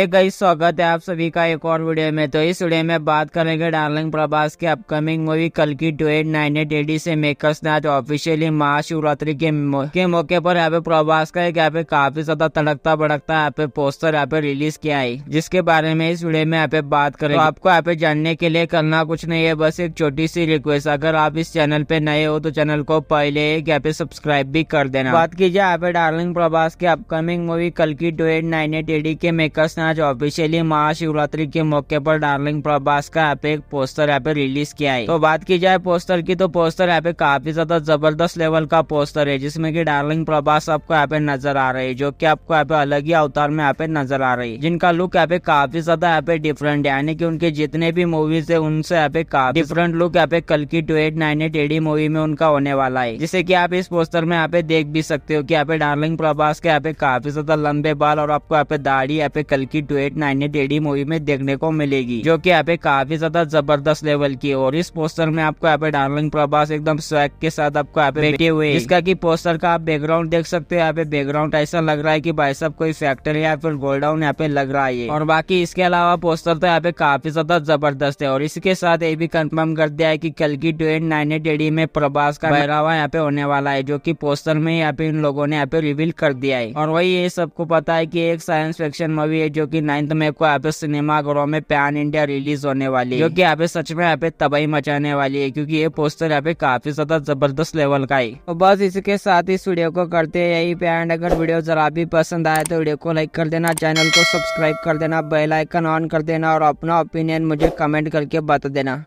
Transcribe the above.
एक गई स्वागत है आप सभी का एक और वीडियो में तो इस वीडियो में बात करेंगे डार्लिंग प्रभास की अपकमिंग मूवी कल की ट्वेट नाइन एट एडी से मेकर्स ने आज ऑफिशियली महाशिवरात्रि के के मौके पर यहाँ पे प्रभास का एक यहाँ पे काफी ज्यादा तड़कता भड़कता यहाँ पे पोस्टर यहाँ पे रिलीज किया है जिसके बारे में इस वीडियो में यहाँ पे बात करें तो आपको यहाँ पे जानने के लिए करना कुछ नहीं है बस एक छोटी सी रिक्वेस्ट अगर आप इस चैनल पे नए हो तो चैनल को पहले एक यहाँ पे सब्सक्राइब भी कर देना बात कीजिए यहाँ पे डार्लिंग प्रभास की अपकमिंग मूवी कल की ट्वेट नाइन एट एडी के मेकर्स आज ऑफिशियली महाशिवरात्रि के मौके पर डार्लिंग प्रभास का यहाँ पे एक पोस्टर यहाँ पे रिलीज किया है तो बात की जाए पोस्टर की तो पोस्टर यहाँ पे काफी ज्यादा जबरदस्त लेवल का पोस्टर है जिसमे की डार्लिंग प्रभास आपको यहाँ पे नजर आ रही है जो की आपको यहाँ पे अलग ही अवतार में यहाँ पे नजर आ रही है जिनका लुक यहाँ पे काफी ज्यादा यहाँ पे डिफरेंट है यानी की उनके जितने भी मूवीज है उनसे यहाँ पे काफी डिफरेंट लुक यहाँ पे कल की two eight nine eight AD movie में उनका होने वाला है जिसे की आप इस पोस्टर में यहाँ पे देख भी सकते हो की यहाँ पे डार्लिंग प्रभास के यहाँ पे काफी ज्यादा लंबे बाल और आपको यहाँ पे दाढ़ी यहाँ पे कल की डुएट नाइन डेडी मूवी में देखने को मिलेगी जो की यहाँ पे काफी ज्यादा जबरदस्त लेवल की और इस पोस्टर में आपको यहाँ पे डार्लिंग प्रभास एकदम स्वैग के साथ आपको यहाँ पे बैठे हुए इसका की पोस्टर का आप बैकग्राउंड देख सकते हो यहाँ पे बैकग्राउंड ऐसा लग रहा है की भाई साहब कोई फैक्ट्री या फिर गोल्डाउन यहाँ पे लग रहा है और बाकी इसके अलावा पोस्टर तो यहाँ पे काफी ज्यादा जबरदस्त है और इसके साथ ये भी कंफर्म कर दिया है की कल की डुएट एट डेडी में प्रभास का पहरावा यहाँ पे होने वाला है जो की पोस्टर में यहाँ पे इन लोगों ने यहाँ पे रिवील कर दिया है और वही ये सबको पता है की एक साइंस फिक्शन मूवी है जो कि नाइन्थ मई को यहाँ पे सिनेमा घरों में पैन इंडिया रिलीज होने वाली है जो कि यहाँ पे सच में यहाँ पे तबाही मचाने वाली है क्योंकि ये पोस्टर यहाँ पे काफी ज्यादा जबरदस्त लेवल का है और तो बस इसके साथ इस वीडियो को करते हैं यही पे एंड अगर वीडियो जरा भी पसंद आए तो वीडियो को लाइक कर देना चैनल को सब्सक्राइब कर देना बेलाइकन ऑन कर देना और अपना ओपिनियन मुझे कमेंट करके बता देना